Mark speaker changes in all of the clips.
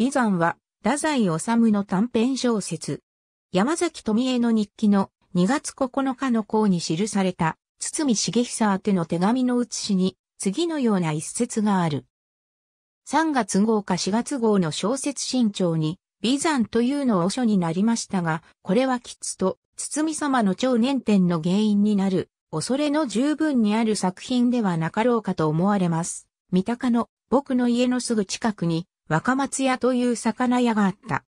Speaker 1: 美山は、太宰治の短編小説。山崎富江の日記の2月9日の項に記された、堤重久宛の手紙の写しに、次のような一節がある。3月号か4月号の小説新潮に、美山というのを書になりましたが、これはきつと、堤様の超年点の原因になる、恐れの十分にある作品ではなかろうかと思われます。三鷹の僕の家のすぐ近くに、若松屋という魚屋があった。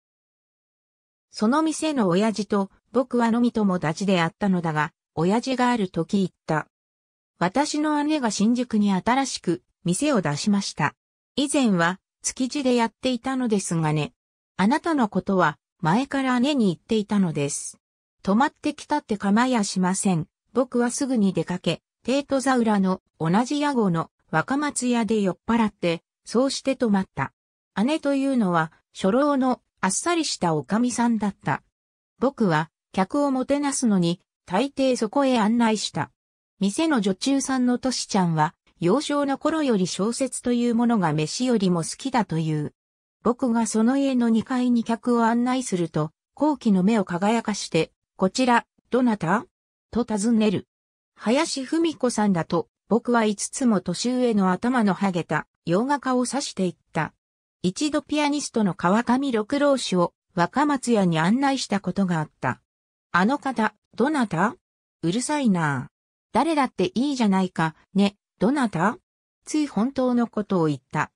Speaker 1: その店の親父と僕はのみ友達であったのだが、親父がある時言った。私の姉が新宿に新しく店を出しました。以前は築地でやっていたのですがね。あなたのことは前から姉に言っていたのです。泊まってきたって構いやしません。僕はすぐに出かけ、テートザウラの同じ屋号の若松屋で酔っ払って、そうして泊まった。姉というのは、初老のあっさりしたおかみさんだった。僕は、客をもてなすのに、大抵そこへ案内した。店の女中さんのとしちゃんは、幼少の頃より小説というものが飯よりも好きだという。僕がその家の2階に客を案内すると、後期の目を輝かして、こちら、どなたと尋ねる。林文子さんだと、僕は5つも年上の頭のハゲた、洋画家を指していった。一度ピアニストの川上六郎氏を若松屋に案内したことがあった。あの方、どなたうるさいなぁ。誰だっていいじゃないか、ね、どなたつい本当のことを言った。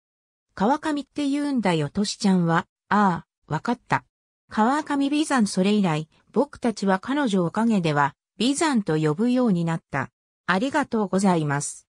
Speaker 1: 川上って言うんだよ、としちゃんは。ああ、わかった。川上美山それ以来、僕たちは彼女おかげでは、美山と呼ぶようになった。ありがとうございます。